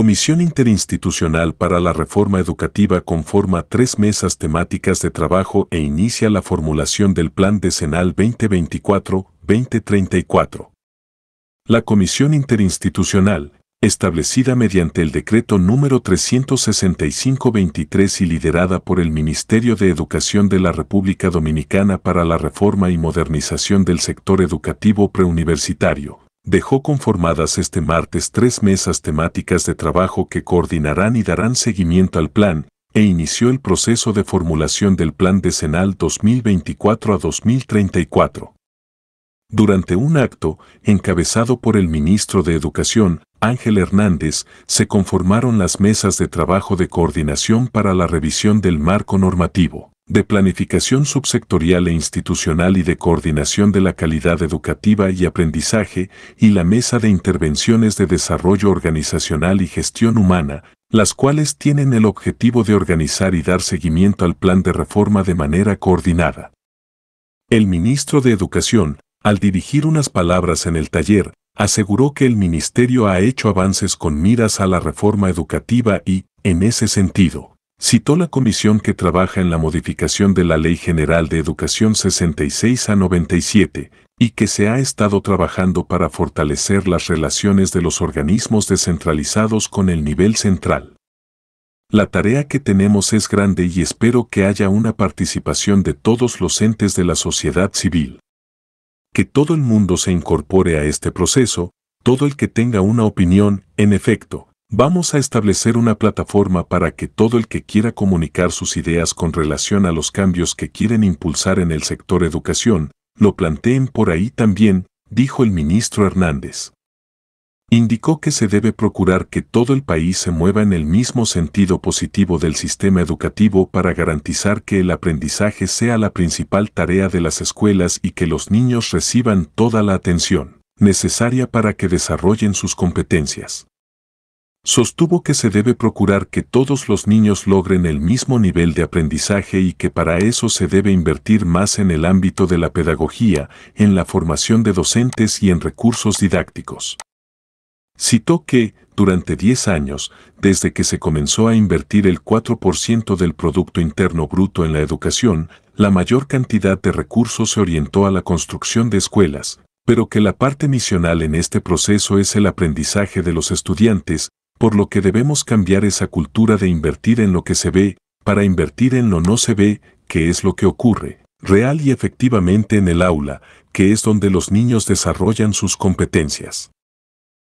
Comisión Interinstitucional para la Reforma Educativa conforma tres mesas temáticas de trabajo e inicia la formulación del Plan Decenal 2024-2034. La Comisión Interinstitucional, establecida mediante el decreto número 365-23 y liderada por el Ministerio de Educación de la República Dominicana para la Reforma y Modernización del Sector Educativo Preuniversitario, dejó conformadas este martes tres mesas temáticas de trabajo que coordinarán y darán seguimiento al plan, e inició el proceso de formulación del Plan Decenal 2024 a 2034. Durante un acto, encabezado por el ministro de Educación, Ángel Hernández, se conformaron las mesas de trabajo de coordinación para la revisión del marco normativo de planificación subsectorial e institucional y de coordinación de la calidad educativa y aprendizaje y la Mesa de Intervenciones de Desarrollo Organizacional y Gestión Humana, las cuales tienen el objetivo de organizar y dar seguimiento al plan de reforma de manera coordinada. El ministro de Educación, al dirigir unas palabras en el taller, aseguró que el ministerio ha hecho avances con miras a la reforma educativa y, en ese sentido, citó la comisión que trabaja en la modificación de la Ley General de Educación 66 a 97 y que se ha estado trabajando para fortalecer las relaciones de los organismos descentralizados con el nivel central. La tarea que tenemos es grande y espero que haya una participación de todos los entes de la sociedad civil. Que todo el mundo se incorpore a este proceso, todo el que tenga una opinión, en efecto, Vamos a establecer una plataforma para que todo el que quiera comunicar sus ideas con relación a los cambios que quieren impulsar en el sector educación, lo planteen por ahí también, dijo el ministro Hernández. Indicó que se debe procurar que todo el país se mueva en el mismo sentido positivo del sistema educativo para garantizar que el aprendizaje sea la principal tarea de las escuelas y que los niños reciban toda la atención necesaria para que desarrollen sus competencias. Sostuvo que se debe procurar que todos los niños logren el mismo nivel de aprendizaje y que para eso se debe invertir más en el ámbito de la pedagogía, en la formación de docentes y en recursos didácticos. Citó que, durante 10 años, desde que se comenzó a invertir el 4% del Producto Interno Bruto en la educación, la mayor cantidad de recursos se orientó a la construcción de escuelas, pero que la parte misional en este proceso es el aprendizaje de los estudiantes por lo que debemos cambiar esa cultura de invertir en lo que se ve, para invertir en lo no se ve, que es lo que ocurre, real y efectivamente en el aula, que es donde los niños desarrollan sus competencias.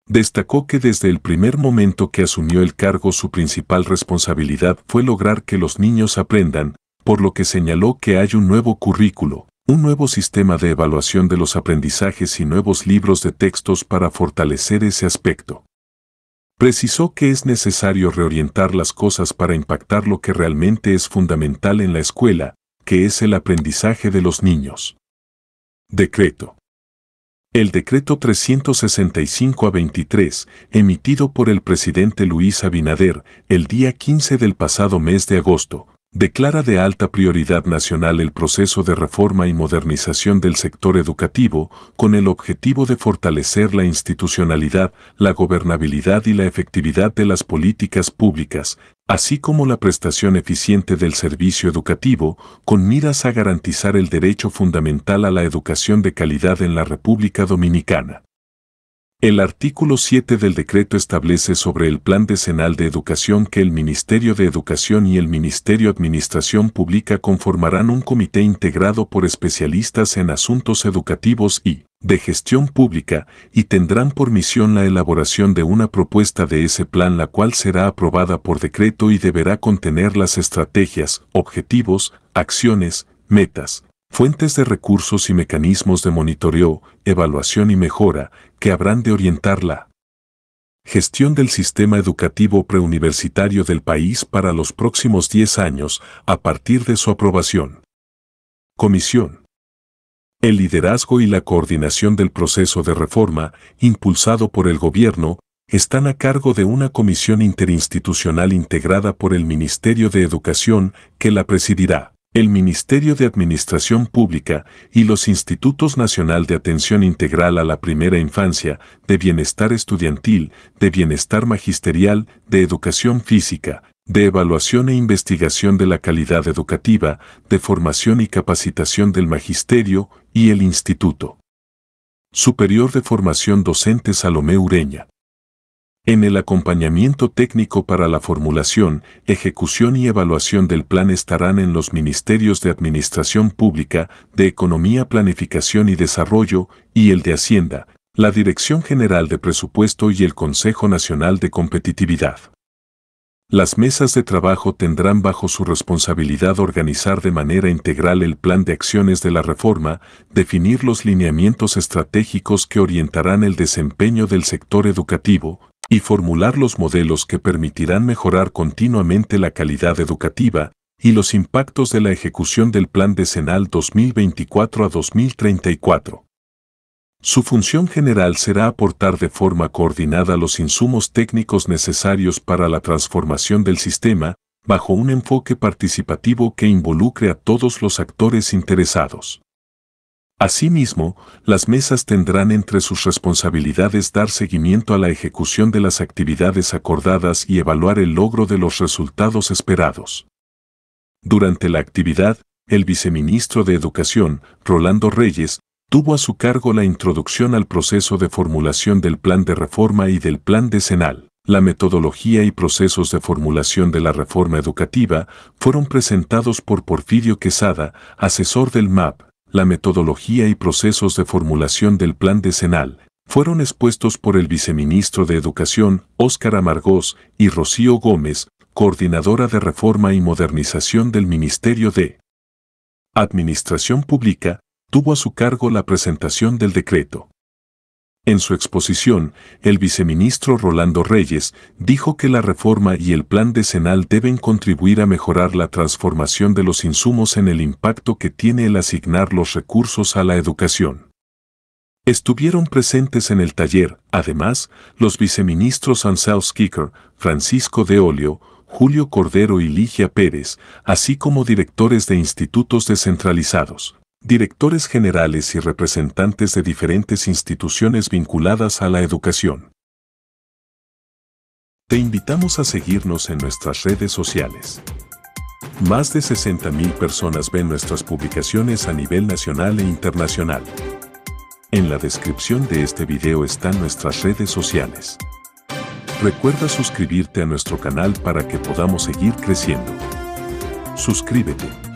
Destacó que desde el primer momento que asumió el cargo su principal responsabilidad fue lograr que los niños aprendan, por lo que señaló que hay un nuevo currículo, un nuevo sistema de evaluación de los aprendizajes y nuevos libros de textos para fortalecer ese aspecto precisó que es necesario reorientar las cosas para impactar lo que realmente es fundamental en la escuela, que es el aprendizaje de los niños. Decreto. El decreto 365 a 23, emitido por el presidente Luis Abinader el día 15 del pasado mes de agosto, declara de alta prioridad nacional el proceso de reforma y modernización del sector educativo con el objetivo de fortalecer la institucionalidad, la gobernabilidad y la efectividad de las políticas públicas, así como la prestación eficiente del servicio educativo con miras a garantizar el derecho fundamental a la educación de calidad en la República Dominicana. El artículo 7 del decreto establece sobre el Plan Decenal de Educación que el Ministerio de Educación y el Ministerio Administración Pública conformarán un comité integrado por especialistas en asuntos educativos y de gestión pública y tendrán por misión la elaboración de una propuesta de ese plan la cual será aprobada por decreto y deberá contener las estrategias, objetivos, acciones, metas, fuentes de recursos y mecanismos de monitoreo, evaluación y mejora que habrán de orientar la gestión del sistema educativo preuniversitario del país para los próximos 10 años a partir de su aprobación. Comisión. El liderazgo y la coordinación del proceso de reforma impulsado por el gobierno están a cargo de una comisión interinstitucional integrada por el Ministerio de Educación que la presidirá el Ministerio de Administración Pública y los Institutos Nacional de Atención Integral a la Primera Infancia, de Bienestar Estudiantil, de Bienestar Magisterial, de Educación Física, de Evaluación e Investigación de la Calidad Educativa, de Formación y Capacitación del Magisterio y el Instituto Superior de Formación Docente Salomé Ureña. En el acompañamiento técnico para la formulación, ejecución y evaluación del plan estarán en los Ministerios de Administración Pública, de Economía, Planificación y Desarrollo, y el de Hacienda, la Dirección General de Presupuesto y el Consejo Nacional de Competitividad. Las mesas de trabajo tendrán bajo su responsabilidad organizar de manera integral el plan de acciones de la reforma, definir los lineamientos estratégicos que orientarán el desempeño del sector educativo, y formular los modelos que permitirán mejorar continuamente la calidad educativa y los impactos de la ejecución del Plan Decenal 2024 a 2034. Su función general será aportar de forma coordinada los insumos técnicos necesarios para la transformación del sistema, bajo un enfoque participativo que involucre a todos los actores interesados. Asimismo, las mesas tendrán entre sus responsabilidades dar seguimiento a la ejecución de las actividades acordadas y evaluar el logro de los resultados esperados. Durante la actividad, el viceministro de Educación, Rolando Reyes, tuvo a su cargo la introducción al proceso de formulación del plan de reforma y del plan decenal. La metodología y procesos de formulación de la reforma educativa fueron presentados por Porfirio Quesada, asesor del MAP, la metodología y procesos de formulación del plan decenal fueron expuestos por el viceministro de Educación, Óscar Amargós, y Rocío Gómez, coordinadora de reforma y modernización del Ministerio de Administración Pública, tuvo a su cargo la presentación del decreto. En su exposición, el viceministro Rolando Reyes dijo que la reforma y el plan decenal deben contribuir a mejorar la transformación de los insumos en el impacto que tiene el asignar los recursos a la educación. Estuvieron presentes en el taller, además, los viceministros Ansel Skicker, Francisco de Olio, Julio Cordero y Ligia Pérez, así como directores de institutos descentralizados directores generales y representantes de diferentes instituciones vinculadas a la educación. Te invitamos a seguirnos en nuestras redes sociales. Más de 60.000 personas ven nuestras publicaciones a nivel nacional e internacional. En la descripción de este video están nuestras redes sociales. Recuerda suscribirte a nuestro canal para que podamos seguir creciendo. Suscríbete.